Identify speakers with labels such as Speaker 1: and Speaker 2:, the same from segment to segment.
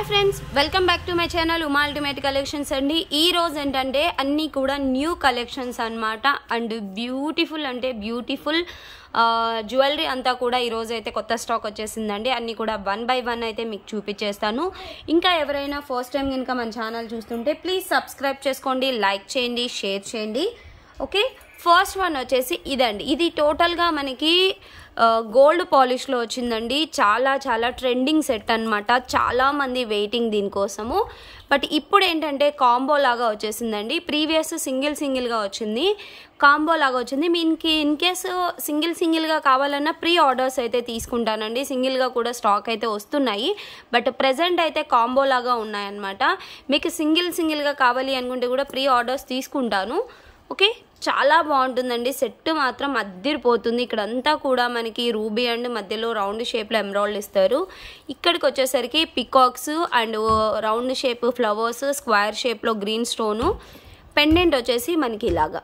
Speaker 1: hi friends welcome back to my channel Uma ultimate collections అండి ఈ రోజు ఏంటంటే అన్నీ కూడా న్యూ కలెక్షన్స్ అనమాట అండ్ బ్యూటిఫుల్ అంటే బ్యూటిఫుల్ జ్యువెలరీ అంతా కూడా ఈరోజు అయితే కొత్త స్టాక్ వచ్చేసిందండి అన్నీ కూడా వన్ బై వన్ అయితే మీకు చూపించేస్తాను ఇంకా ఎవరైనా ఫస్ట్ టైం కనుక మన ఛానల్ చూస్తుంటే ప్లీజ్ సబ్స్క్రైబ్ చేసుకోండి లైక్ చేయండి షేర్ చేయండి ఓకే ఫస్ట్ వన్ వచ్చేసి ఇదండి ఇది టోటల్గా మనకి గోల్డ్ పాలిష్లో వచ్చిందండి చాలా చాలా ట్రెండింగ్ సెట్ అనమాట చాలామంది వెయిటింగ్ దీనికోసము బట్ ఇప్పుడు ఏంటంటే కాంబో లాగా వచ్చేసిందండి ప్రీవియస్ సింగిల్ సింగిల్గా వచ్చింది కాంబో లాగా వచ్చింది మీకు ఇన్ కేసు సింగిల్ సింగిల్గా కావాలన్నా ప్రీ ఆర్డర్స్ అయితే తీసుకుంటానండి సింగిల్గా కూడా స్టాక్ అయితే వస్తున్నాయి బట్ ప్రజెంట్ అయితే కాంబో లాగా ఉన్నాయన్నమాట మీకు సింగిల్ సింగిల్గా కావాలి అనుకుంటే కూడా ప్రీ ఆర్డర్స్ తీసుకుంటాను ఓకే చాలా బాగుంటుందండి సెట్ మాత్రం అద్దరిపోతుంది అంతా కూడా మనకి రూబీ అండ్ మధ్యలో రౌండ్ షేప్లో ఎంబ్రాయిడ్ ఇస్తారు ఇక్కడికి వచ్చేసరికి peacocks and round shape flowers square షేప్లో గ్రీన్ స్టోను పెండెంట్ వచ్చేసి మనకి ఇలాగా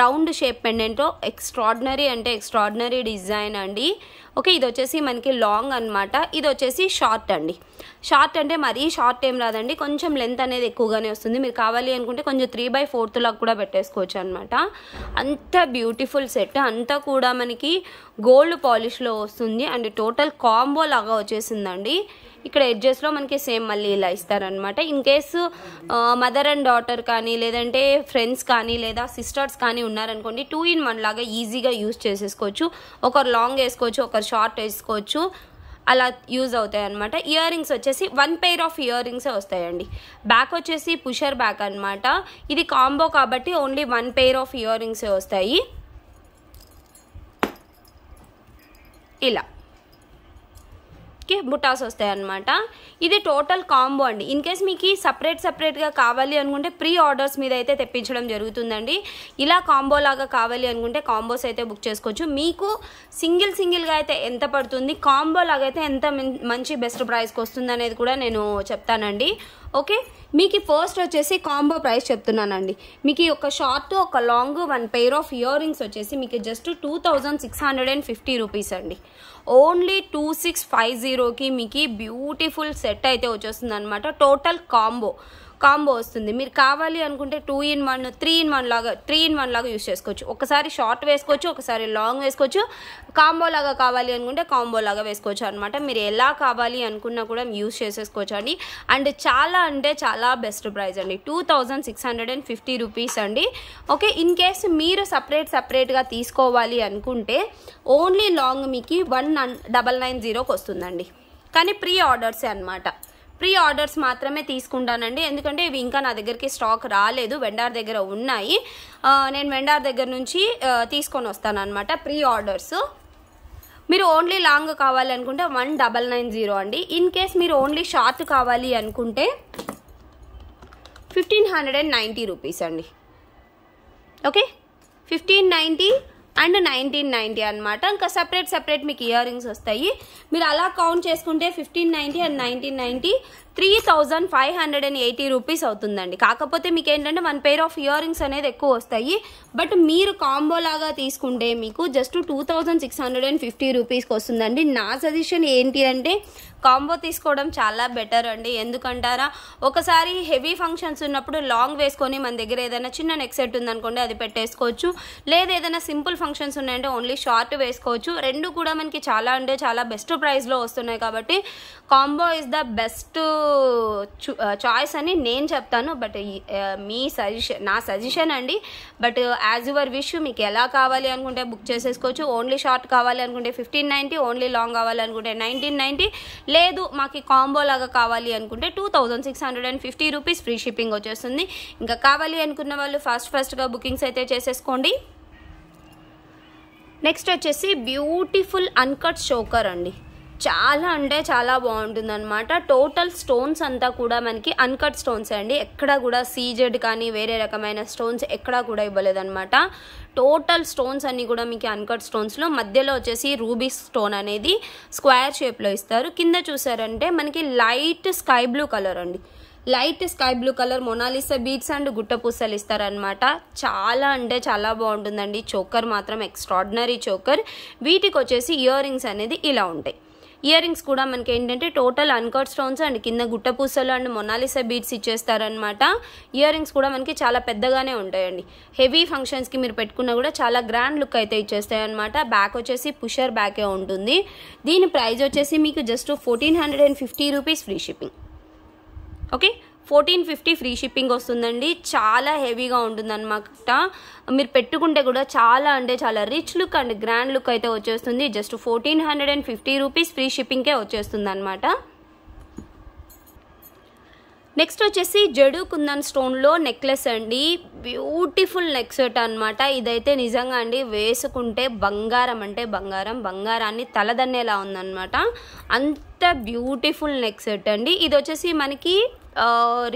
Speaker 1: రౌండ్ షేప్ పెండెంట్ ఎక్స్ట్రాడినరీ అంటే ఎక్స్ట్రాడినరీ డిజైన్ అండి ఓకే ఇది వచ్చేసి మనకి లాంగ్ అనమాట ఇది వచ్చేసి షార్ట్ అండి షార్ట్ అంటే మరీ షార్ట్ ఏం రాదండి కొంచెం లెంత్ అనేది ఎక్కువగానే వస్తుంది మీరు కావాలి అనుకుంటే కొంచెం త్రీ బై ఫోర్త్ లాగా కూడా పెట్టేసుకోవచ్చు అనమాట అంత బ్యూటిఫుల్ సెట్ అంతా కూడా మనకి గోల్డ్ పాలిష్లో వస్తుంది అండ్ టోటల్ కాంబో లాగా వచ్చేసిందండి ఇక్కడ ఎడ్జెస్లో మనకి సేమ్ మళ్ళీ ఇలా ఇస్తారనమాట in case mother and daughter కానీ లేదంటే ఫ్రెండ్స్ కానీ లేదా సిస్టర్స్ కానీ ఉన్నారనుకోండి టూ ఇన్ వన్ లాగా ఈజీగా యూజ్ చేసేసుకోవచ్చు ఒకరు లాంగ్ వేసుకోవచ్చు ఒకరు ఆర్ షార్ట్ వేసుకోవచ్చు అలా యూజ్ అవుతాయి అనమాట ఇయర్ రింగ్స్ వచ్చేసి వన్ పెయిర్ ఆఫ్ ఇయర్ రింగ్సే వస్తాయండి బ్యాక్ వచ్చేసి పుషర్ బ్యాక్ అనమాట ఇది కాంబో కాబట్టి only one pair of ear రింగ్సే వస్తాయి ఇలా కి బుటాస్ వస్తాయి అనమాట ఇది టోటల్ కాంబో అండి ఇన్ కేస్ మీకు సపరేట్ సపరేట్గా కావాలి అనుకుంటే ప్రీ ఆర్డర్స్ మీద అయితే తెప్పించడం జరుగుతుందండి ఇలా కాంబో లాగా కావాలి అనుకుంటే కాంబోస్ అయితే బుక్ చేసుకోవచ్చు మీకు సింగిల్ సింగిల్గా అయితే ఎంత పడుతుంది కాంబో లాగా అయితే ఎంత మంచి బెస్ట్ ప్రైస్కి వస్తుంది అనేది కూడా నేను చెప్తానండి ఓకే మీకు ఫస్ట్ వచ్చేసి కాంబో ప్రైస్ చెప్తున్నానండి మీకు ఒక షార్ట్ ఒక long one pair of ear rings వచ్చేసి మీకు just two thousand six hundred and fifty rupees అండి ఓన్లీ టూ సిక్స్ ఫైవ్ జీరోకి మీకు బ్యూటిఫుల్ సెట్ అయితే వచ్చేస్తుంది అనమాట టోటల్ కాంబో కాంబో వస్తుంది మీరు కావాలి అనుకుంటే two in one three in one లాగా త్రీ ఇన్ వన్ లాగా యూస్ చేసుకోవచ్చు ఒకసారి షార్ట్ వేసుకోవచ్చు ఒకసారి లాంగ్ వేసుకోవచ్చు కాంబో లాగా కావాలి అనుకుంటే కాంబో లాగా వేసుకోవచ్చు అనమాట మీరు ఎలా కావాలి అనుకున్నా కూడా యూస్ చేసేసుకోవచ్చు అండి అండ్ చాలా అంటే చాలా బెస్ట్ ప్రైస్ అండి two thousand six hundred and fifty rupees అండి ఓకే ఇన్ కేస్ మీరు సపరేట్ సపరేట్గా తీసుకోవాలి అనుకుంటే ఓన్లీ లాంగ్ మీకు వన్ డబల్ నైన్ జీరోకి వస్తుందండి కానీ ప్రీ ఆర్డర్సే అనమాట ప్రీ ఆర్డర్స్ మాత్రమే తీసుకుంటానండి ఎందుకంటే ఇవి ఇంకా నా దగ్గరికి స్టాక్ రాలేదు వెండార్ దగ్గర ఉన్నాయి నేను వెండార్ దగ్గర నుంచి తీసుకొని వస్తానమాట ప్రీ ఆర్డర్స్ మీరు ఓన్లీ లాంగ్ కావాలి అనుకుంటే వన్ డబల్ నైన్ జీరో అండి ఇన్ కేస్ మీరు ఓన్లీ షార్ట్ కావాలి అనుకుంటే fifteen hundred and ninety rupees అండి okay fifteen ninety and nineteen ninety అనమాట ఇంకా సపరేట్ సపరేట్ మీకు ఇయర్ రింగ్స్ వస్తాయి మీరు అలా కౌంట్ చేసుకుంటే fifteen ninety and nineteen ninety three thousand five hundred and eighty rupees అవుతుందండి కాకపోతే మీకు ఏంటంటే one pair of ear rings అనేది ఎక్కువ వస్తాయి బట్ మీరు కాంబో లాగా తీసుకుంటే మీకు just two thousand six hundred and fifty రూపీస్కి వస్తుందండి నా సజెషన్ ఏంటి అంటే కాంబో తీసుకోవడం చాలా బెటర్ అండి ఎందుకంటారా ఒకసారి హెవీ ఫంక్షన్స్ ఉన్నప్పుడు లాంగ్ వేసుకొని మన దగ్గర ఏదైనా చిన్న నెక్ సెట్ ఉందనుకోండి అది పెట్టేసుకోవచ్చు లేదా ఏదైనా సింపుల్ ఫంక్షన్స్ ఉన్నాయంటే ఓన్లీ షార్ట్ వేసుకోవచ్చు రెండు కూడా మనకి చాలా అంటే చాలా బెస్ట్ ప్రైస్లో వస్తున్నాయి కాబట్టి combo is the best choice అని నేను చెప్తాను బట్ మీ సజెషన్ నా సజెషన్ అండి బట్ యాజ్ యువర్ విష్ మీకు ఎలా కావాలి అనుకుంటే బుక్ చేసేసుకోవచ్చు ఓన్లీ షార్ట్ కావాలి అనుకుంటే ఫిఫ్టీన్ నైంటీ ఓన్లీ లాంగ్ కావాలి అనుకుంటే నైన్టీన్ నైంటీ లేదు మాకు కాంబో లాగా కావాలి అనుకుంటే two thousand six hundred and fifty rupees free shipping వచ్చేస్తుంది ఇంకా కావాలి అనుకున్న వాళ్ళు ఫస్ట్ ఫస్ట్గా బుకింగ్స్ అయితే చేసేసుకోండి నెక్స్ట్ వచ్చేసి బ్యూటిఫుల్ అన్కట్ చోకర్ అండి చాలా అంటే చాలా బాగుంటుంది అనమాట టోటల్ స్టోన్స్ అంతా కూడా మనకి అన్కట్ స్టోన్స్ అండి ఎక్కడ కూడా సీజెడ్ కానీ వేరే రకమైన స్టోన్స్ ఎక్కడా కూడా ఇవ్వలేదన్నమాట టోటల్ స్టోన్స్ అన్నీ కూడా మీకు అన్కట్ స్టోన్స్లో మధ్యలో వచ్చేసి రూబీ స్టోన్ అనేది స్క్వేర్ షేప్లో ఇస్తారు కింద చూసారంటే మనకి లైట్ స్కై బ్లూ కలర్ అండి light sky blue colour Mona Lisa beads and గుట్టపూసలు ఇస్తారనమాట చాలా అంటే చాలా బాగుంటుందండి చోకర్ మాత్రం ఎక్స్ట్రాడినరీ చోకర్ వీటికి వచ్చేసి ఇయర్ రింగ్స్ అనేది ఇలా ఉంటాయి ఇయర్ రింగ్స్ కూడా మనకి ఏంటంటే టోటల్ అన్కట్ స్టోన్స్ అండ్ కింద గుట్ట పూసలు అండ్ మొనాలిసా బీట్స్ ఇచ్చేస్తారనమాట ఇయర్ రింగ్స్ కూడా మనకి చాలా పెద్దగానే ఉంటాయండి హెవీ ఫంక్షన్స్కి మీరు పెట్టుకున్నా కూడా చాలా గ్రాండ్ లుక్ అయితే ఇచ్చేస్తాయి అనమాట బ్యాక్ వచ్చేసి పుషర్ బ్యాకే ఉంటుంది దీని ప్రైజ్ వచ్చేసి మీకు just fourteen hundred and fifty rupees free shipping okay fourteen fifty free shipping వస్తుందండి చాలా హెవీగా ఉంటుందన్నమాట మీరు పెట్టుకుంటే కూడా చాలా అంటే చాలా rich look and grand look అయితే వచ్చేస్తుంది just fourteen hundred and fifty rupees free షిప్పింగ్కే వచ్చేస్తుంది అనమాట నెక్స్ట్ వచ్చేసి జడు కుందన్ స్టోన్లో నెక్లెస్ అండి బ్యూటిఫుల్ నెక్సెట్ అనమాట ఇదైతే నిజంగా అండి వేసుకుంటే బంగారం అంటే బంగారం బంగారాన్ని తలదన్నేలా ఉందన్నమాట అంత బ్యూటిఫుల్ నెక్సెట్ అండి ఇది వచ్చేసి మనకి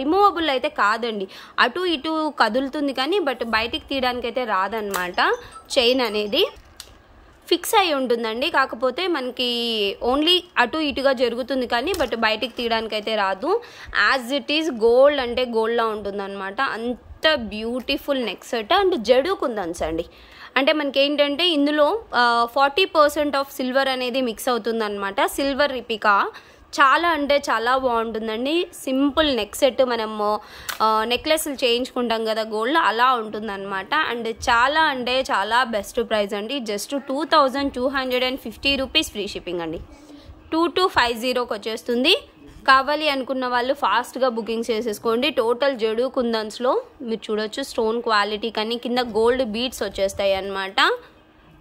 Speaker 1: రిమూవబుల్ అయితే కాదండి అటు ఇటు కదులుతుంది కానీ బట్ బయటికి తీయడానికి అయితే రాదనమాట చైన్ అనేది ఫిక్స్ అయి ఉంటుందండి కాకపోతే మనకి ఓన్లీ అటు ఇటుగా జరుగుతుంది కానీ బట్ బయటికి తీయడానికైతే రాదు యాజ్ ఇట్ ఈస్ గోల్డ్ అంటే గోల్డ్లా ఉంటుందన్నమాట అంత beautiful neck set and jadau అంటే మనకి ఏంటంటే ఇందులో ఫార్టీ పర్సెంట్ ఆఫ్ సిల్వర్ అనేది మిక్స్ అవుతుందన్నమాట సిల్వర్ రిపికా చాలా అంటే చాలా బాగుంటుందండి సింపుల్ నెక్ సెట్ మనము నెక్లెస్లు చేయించుకుంటాం కదా గోల్డ్ అలా ఉంటుందన్నమాట అండ్ చాలా అంటే చాలా బెస్ట్ ప్రైస్ అండి just two thousand two hundred and fifty rupees free shipping అండి టూ టూ ఫైవ్ జీరోకి వచ్చేస్తుంది కావాలి అనుకున్న వాళ్ళు ఫాస్ట్గా బుకింగ్ చేసేసుకోండి టోటల్ జడు కుందన్స్లో మీరు చూడొచ్చు స్టోన్ క్వాలిటీ కానీ కింద గోల్డ్ బీట్స్ వచ్చేస్తాయి అన్నమాట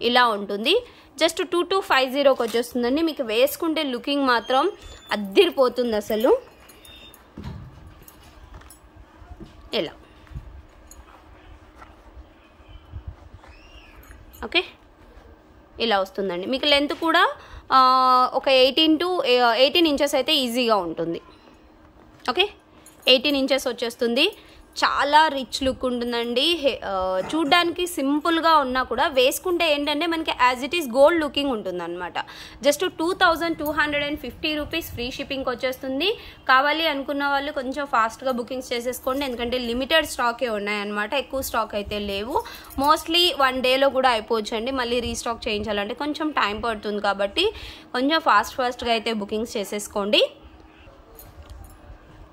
Speaker 1: ఇలా ఉంటుంది జస్ట్ టూ టూ ఫైవ్ జీరోకి వచ్చేస్తుందండి మీకు వేసుకుంటే లుకింగ్ మాత్రం అద్దిరిపోతుంది అసలు ఇలా ఓకే ఇలా వస్తుందండి మీకు లెంత్ కూడా ఒక ఎయిటీన్ టు ఎయిటీన్ ఇంచెస్ అయితే ఈజీగా ఉంటుంది ఓకే ఎయిటీన్ ఇంచెస్ వచ్చేస్తుంది చాలా రిచ్ లుక్ ఉంటుందండి చూడ్డానికి సింపుల్గా ఉన్నా కూడా వేసుకుంటే ఏంటంటే మనకి as it is gold looking ఉంటుంది అనమాట just two thousand two hundred and fifty rupees free shipping వచ్చేస్తుంది కావాలి అనుకున్న వాళ్ళు కొంచెం ఫాస్ట్గా బుకింగ్స్ చేసేసుకోండి ఎందుకంటే లిమిటెడ్ స్టాకే ఉన్నాయన్నమాట ఎక్కువ స్టాక్ అయితే లేవు మోస్ట్లీ వన్ డేలో కూడా అయిపోవచ్చు అండి మళ్ళీ రీస్టాక్ చేయించాలంటే కొంచెం టైం పడుతుంది కాబట్టి కొంచెం ఫాస్ట్ ఫాస్ట్గా అయితే బుకింగ్స్ చేసేసుకోండి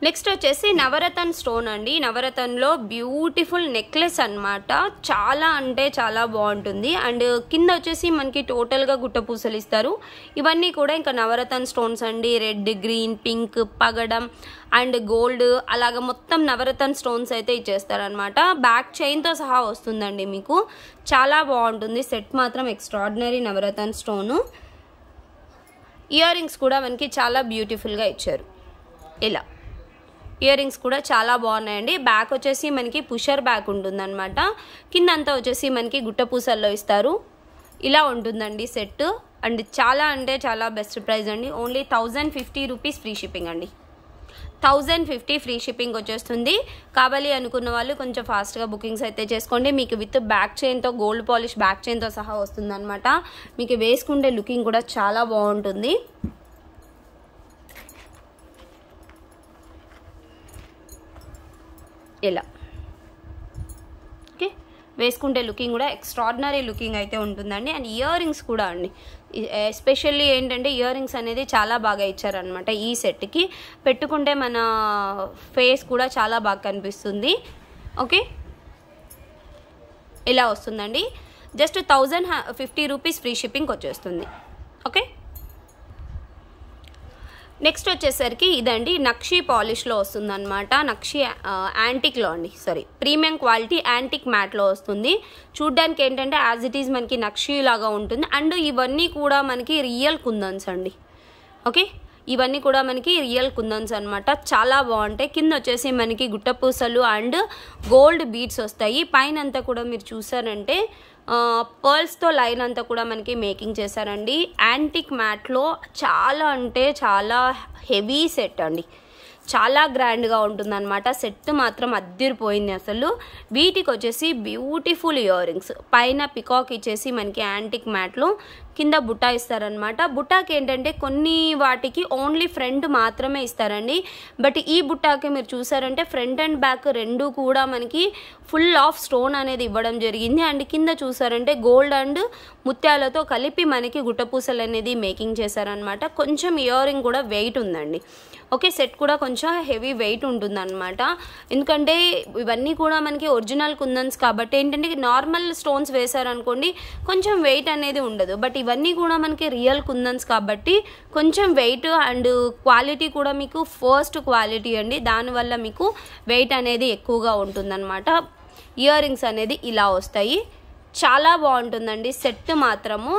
Speaker 1: నెక్స్ట్ వచ్చేసి నవరతన్ స్టోన్ అండి నవరతన్లో బ్యూటిఫుల్ నెక్లెస్ అనమాట చాలా అంటే చాలా బాగుంటుంది అండ్ కింద వచ్చేసి మనకి టోటల్గా గుట్ట పూసలు ఇస్తారు ఇవన్నీ కూడా ఇంకా నవరతన్ స్టోన్స్ అండి రెడ్ గ్రీన్ పింక్ పగడం అండ్ గోల్డ్ అలాగ మొత్తం నవరతన్ స్టోన్స్ అయితే ఇచ్చేస్తారనమాట బ్యాక్ చైన్తో సహా వస్తుందండి మీకు చాలా బాగుంటుంది సెట్ మాత్రం extraordinary navratan stone ear rings కూడా మనకి చాలా బ్యూటిఫుల్గా ఇచ్చారు ఇలా ఇయర్ రింగ్స్ కూడా చాలా బాగున్నాయండి బ్యాక్ వచ్చేసి మనకి పుషర్ బ్యాక్ ఉంటుందన్నమాట కింద అంతా వచ్చేసి మనకి గుట్ట పూసల్లో ఇస్తారు ఇలా ఉంటుందండి సెట్ అండ్ చాలా అంటే చాలా బెస్ట్ ప్రైస్ అండి only thousand fifty rupees free shipping అండి థౌజండ్ ఫిఫ్టీ ఫ్రీ షిప్పింగ్ వచ్చేస్తుంది కావాలి అనుకున్న వాళ్ళు కొంచెం ఫాస్ట్గా బుకింగ్స్ అయితే చేసుకోండి మీకు విత్ బ్యాక్ చైన్తో గోల్డ్ పాలిష్ బ్యాక్ చైన్తో సహా వస్తుంది మీకు వేసుకుంటే లుకింగ్ కూడా చాలా బాగుంటుంది ఎలా ఓకే వేసుకుంటే లుకింగ్ కూడా ఎక్స్ట్రాడినరీ లుకింగ్ అయితే ఉంటుందండి అండ్ ఇయర్ రింగ్స్ కూడా అండి ఎస్పెషల్లీ ఏంటంటే ఇయర్ రింగ్స్ అనేది చాలా బాగా ఇచ్చారనమాట ఈ సెట్కి పెట్టుకుంటే మన ఫేస్ కూడా చాలా బాగా కనిపిస్తుంది ఓకే ఇలా వస్తుందండి just thousand fifty rupees free shipping వచ్చేస్తుంది ఓకే నెక్స్ట్ వచ్చేసరికి ఇదండి నక్షి పాలిష్లో వస్తుందన్నమాట నక్షి యాంటిక్లో అండి సారీ ప్రీమియం క్వాలిటీ యాంటిక్ మ్యాట్లో వస్తుంది చూడ్డానికి ఏంటంటే యాజ్ ఇట్ ఈజ్ మనకి నక్షి లాగా ఉంటుంది అండ్ ఇవన్నీ కూడా మనకి రియల్ కుందన్స్ అండి ఓకే ఇవన్నీ కూడా మనకి రియల్ కుందన్స్ అనమాట చాలా బాగుంటాయి కింద వచ్చేసి మనకి గుట్టపూసలు అండ్ గోల్డ్ బీట్స్ వస్తాయి పైన అంతా కూడా మీరు చూసారంటే పర్ల్స్తో లైన్ అంతా కూడా మనకి మేకింగ్ చేశారండి యాంటిక్ మ్యాట్లో చాలా అంటే చాలా హెవీ సెట్ అండి చాలా గ్రాండ్గా ఉంటుందన్నమాట సెట్ మాత్రం అద్దరిపోయింది అసలు వీటికి వచ్చేసి బ్యూటిఫుల్ ఇయర్ రింగ్స్ పైన పికాక్ ఇచ్చేసి మనకి యాంటిక్ మ్యాట్లో కింద బుట్టా ఇస్తారనమాట బుట్టాకి ఏంటంటే కొన్ని వాటికి ఓన్లీ ఫ్రంట్ మాత్రమే ఇస్తారండి బట్ ఈ బుట్టాకి మీరు చూసారంటే ఫ్రంట్ అండ్ బ్యాక్ రెండు కూడా మనకి ఫుల్ ఆఫ్ స్టోన్ అనేది ఇవ్వడం జరిగింది అండ్ కింద చూసారంటే గోల్డ్ అండ్ ముత్యాలతో కలిపి మనకి గుట్టపూసలు అనేది మేకింగ్ చేశారనమాట కొంచెం ఇయర్ కూడా వెయిట్ ఉందండి ఓకే సెట్ కూడా కొంచెం హెవీ వెయిట్ ఉంటుందన్నమాట ఎందుకంటే ఇవన్నీ కూడా మనకి ఒరిజినల్ కుందన్స్ కాబట్టి ఏంటంటే నార్మల్ స్టోన్స్ వేశారనుకోండి కొంచెం వెయిట్ అనేది ఉండదు బట్ ఇవన్నీ కూడా మనకి రియల్ కుందన్స్ కాబట్టి కొంచెం వెయిట్ అండ్ క్వాలిటీ కూడా మీకు ఫస్ట్ క్వాలిటీ అండి దానివల్ల మీకు వెయిట్ అనేది ఎక్కువగా ఉంటుందన్నమాట ఇయర్ రింగ్స్ అనేది ఇలా వస్తాయి చాలా బాగుంటుందండి సెట్ మాత్రము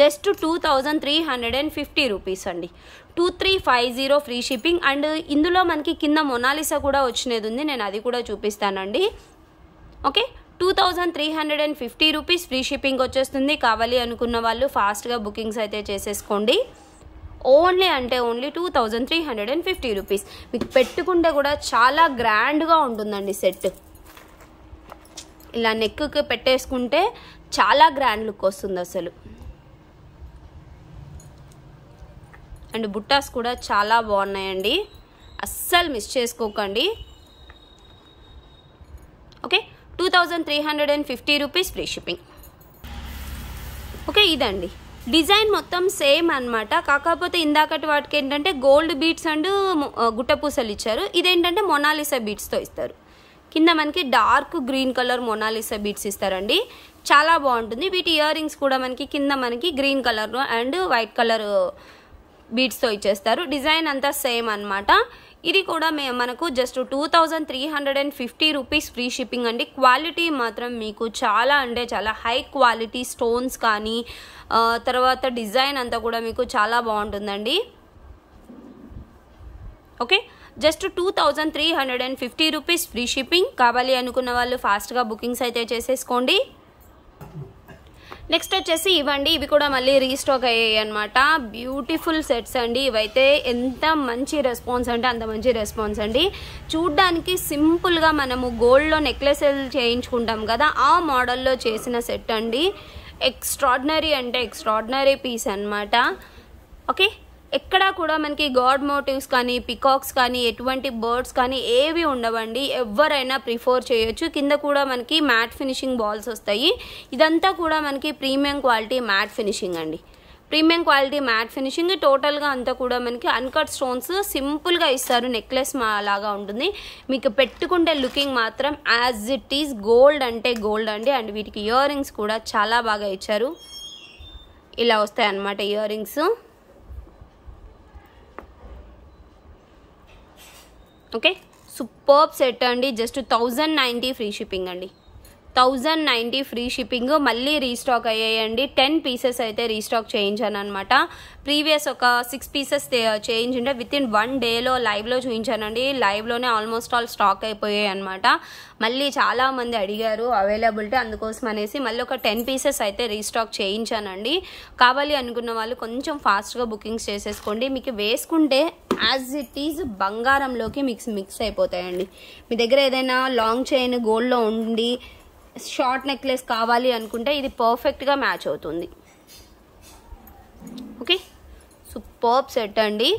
Speaker 1: just two thousand three hundred and fifty rupees అండి two three five zero free shipping and ఇందులో మనకి కింద మొనాలిసా కూడా వచ్చినది ఉంది నేను అది కూడా చూపిస్తానండి okay two thousand three hundred and fifty rupees free shipping వచ్చేస్తుంది కావాలి అనుకున్న వాళ్ళు ఫాస్ట్గా బుకింగ్స్ అయితే చేసేసుకోండి ఓన్లీ అంటే only two thousand three hundred and fifty rupees మీకు పెట్టుకుంటే కూడా చాలా గ్రాండ్గా ఉంటుందండి సెట్ ఇలా నెక్కి పెట్టేసుకుంటే చాలా గ్రాండ్ లుక్ వస్తుంది అసలు అండ్ బుట్టాస్ కూడా చాలా బాగున్నాయండి అస్సలు మిస్ చేసుకోకండి okay two thousand three hundred and fifty rupees free shipping okay ఇదండి డిజైన్ మొత్తం సేమ్ అనమాట కాకపోతే ఇందాకటి వాటికి ఏంటంటే గోల్డ్ బీట్స్ అండ్ గుట్టపూసలు ఇచ్చారు ఇదేంటంటే మొనాలిసా బీట్స్తో ఇస్తారు కింద మనకి dark green colour Mona Lisa beads ఇస్తారండి చాలా బాగుంటుంది వీటి ఇయర్ రింగ్స్ కూడా మనకి కింద మనకి green colour and white colour బీట్స్తో ఇచ్చేస్తారు డిజైన్ అంతా సేమ్ అనమాట ఇది కూడా మే మనకు just two thousand three hundred and fifty rupees free shipping అండి క్వాలిటీ మాత్రం మీకు చాలా అంటే చాలా హై క్వాలిటీ స్టోన్స్ కానీ తర్వాత డిజైన్ అంతా కూడా మీకు చాలా బాగుంటుందండి okay just two thousand three hundred and fifty rupees free shipping కావాలి అనుకున్న వాళ్ళు ఫాస్ట్గా బుకింగ్స్ అయితే చేసేసుకోండి నెక్స్ట్ వచ్చేసి ఇవ్వండి ఇవి కూడా మళ్ళీ రీస్టాక్ అయ్యాయి అనమాట బ్యూటిఫుల్ సెట్స్ అండి ఇవైతే ఎంత మంచి రెస్పాన్స్ అంటే అంత మంచి రెస్పాన్స్ అండి చూడ్డానికి సింపుల్గా మనము గోల్డ్లో నెక్లెస్ చేయించుకుంటాం కదా ఆ మోడల్లో చేసిన సెట్ అండి ఎక్స్ట్రాడినరీ అంటే ఎక్స్ట్రాడినరీ పీస్ అనమాట ఓకే ఎక్కడా కూడా మనకి గాడ్ మోటివ్స్ కానీ పికాక్స్ కానీ ఎటువంటి బర్డ్స్ కానీ ఏవి ఉండవండి ఎవరైనా ప్రిఫర్ చేయొచ్చు కింద కూడా మనకి మ్యాట్ ఫినిషింగ్ బాల్స్ వస్తాయి ఇదంతా కూడా మనకి ప్రీమియం క్వాలిటీ మ్యాట్ ఫినిషింగ్ అండి ప్రీమియం క్వాలిటీ మ్యాట్ ఫినిషింగ్ టోటల్గా అంతా కూడా మనకి అన్కట్ స్టోన్స్ సింపుల్గా ఇస్తారు నెక్లెస్ మా లాగా ఉంటుంది మీకు పెట్టుకుంటే లుకింగ్ మాత్రం యాజ్ ఇట్ ఈస్ గోల్డ్ అంటే గోల్డ్ అండి అండ్ వీటికి ఇయర్ రింగ్స్ కూడా చాలా బాగా ఇచ్చారు ఇలా వస్తాయి అన్నమాట ear rings okay superb set అండి just thousand ninety free shipping అండి థౌజండ్ నైంటీ ఫ్రీ షిప్పింగ్ మళ్ళీ రీస్టాక్ అయ్యాయండి టెన్ పీసెస్ అయితే రీస్టాక్ చేయించాను అనమాట ప్రీవియస్ ఒక సిక్స్ పీసెస్ చేయించుంటే విత్ ఇన్ వన్ డేలో లైవ్లో చూపించానండి లైవ్లోనే ఆల్మోస్ట్ ఆల్ స్టాక్ అయిపోయాయి అనమాట మళ్ళీ చాలామంది అడిగారు అవైలబిలిటీ అందుకోసం అనేసి మళ్ళీ ఒక టెన్ పీసెస్ అయితే రీస్టాక్ చేయించానండి కావాలి అనుకున్న వాళ్ళు కొంచెం ఫాస్ట్గా బుకింగ్స్ చేసేసుకోండి మీకు వేసుకుంటే యాజ్ ఇట్ ఈజ్ బంగారంలోకి మిక్స్ మిక్స్ అయిపోతాయండి మీ దగ్గర ఏదైనా లాంగ్ చైన్ గోల్డ్లో ఉండి షార్ట్ నెక్లెస్ కావాలి అనుకుంటే ఇది పర్ఫెక్ట్గా మ్యాచ్ అవుతుంది ఓకే సూపర్ సెట్ అండి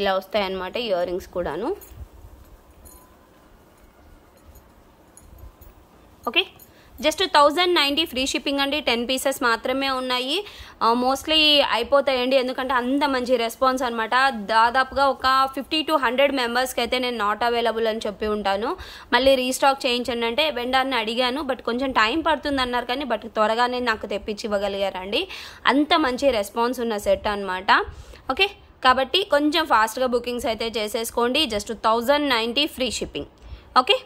Speaker 1: ఇలా వస్తాయన్నమాట ఇయర్ రింగ్స్ కూడాను okay just thousand ninety free shipping అండి టెన్ పీసెస్ మాత్రమే ఉన్నాయి మోస్ట్లీ అయిపోతాయండి ఎందుకంటే అంత మంచి రెస్పాన్స్ అనమాట దాదాపుగా ఒక ఫిఫ్టీ టు హండ్రెడ్ మెంబర్స్కి అయితే నేను నాట్ అవైలబుల్ అని చెప్పి ఉంటాను మళ్ళీ రీస్టాక్ చేయించండి అంటే వెండర్ని అడిగాను బట్ కొంచెం టైం పడుతుంది అన్నారు కానీ బట్ త్వరగానే నాకు తెప్పించి ఇవ్వగలిగారండి అంత మంచి రెస్పాన్స్ ఉన్న సెట్ అనమాట ఓకే కాబట్టి కొంచెం ఫాస్ట్గా బుకింగ్స్ అయితే చేసేసుకోండి just thousand ninety free shipping okay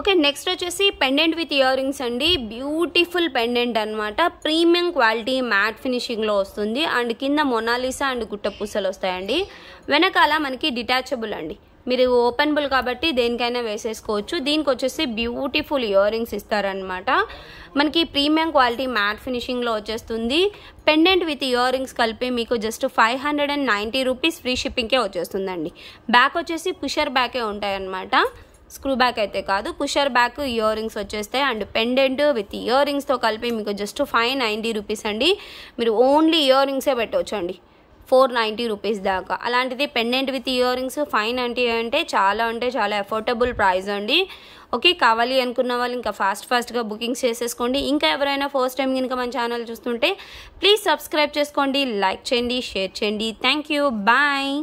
Speaker 1: okay next వచ్చేసి పెండెంట్ విత్ ఇయర్ రింగ్స్ అండి బ్యూటిఫుల్ పెండెంట్ అనమాట ప్రీమియం క్వాలిటీ మ్యాట్ ఫినిషింగ్లో వస్తుంది అండ్ కింద మొనాలిసా అండ్ గుట్టపూసలు వస్తాయండి వెనకాల మనకి డిటాచబుల్ అండి మీరు ఓపెనబుల్ కాబట్టి దేనికైనా వేసేసుకోవచ్చు దీనికి వచ్చేసి బ్యూటిఫుల్ ఇయర్ రింగ్స్ ఇస్తారనమాట మనకి ప్రీమియం క్వాలిటీ మ్యాట్ ఫినిషింగ్లో వచ్చేస్తుంది పెండెంట్ విత్ ఇయర్ రింగ్స్ కలిపి మీకు just five hundred and ninety rupees free షిప్పింగ్కే వచ్చేస్తుందండి బ్యాక్ వచ్చేసి పుషర్ బ్యాకే ఉంటాయన్నమాట స్క్రూ బ్యాక్ అయితే కాదు పుషర్ బ్యాక్ ఇయర్ రింగ్స్ వచ్చేస్తాయి అండ్ పెండెంట్ విత్ ఇయర్ రింగ్స్తో కలిపి మీకు జస్ట్ ఫైవ్ నైంటీ రూపీస్ అండి మీరు ఓన్లీ ఇయర్ రింగ్సే పెట్టవచ్చు అండి ఫోర్ నైంటీ రూపీస్ దాకా అలాంటిది pendant with ear rings five ninety అంటే చాలా అంటే చాలా అఫోర్డబుల్ ప్రైస్ అండి ఓకే కావాలి అనుకున్న వాళ్ళు ఇంకా ఫాస్ట్ ఫాస్ట్గా బుకింగ్స్ చేసేసుకోండి ఇంకా ఎవరైనా ఫస్ట్ టైం కనుక మన ఛానల్ చూస్తుంటే ప్లీజ్ సబ్స్క్రైబ్ చేసుకోండి లైక్ చేయండి షేర్ చేయండి థ్యాంక్ యూ బాయ్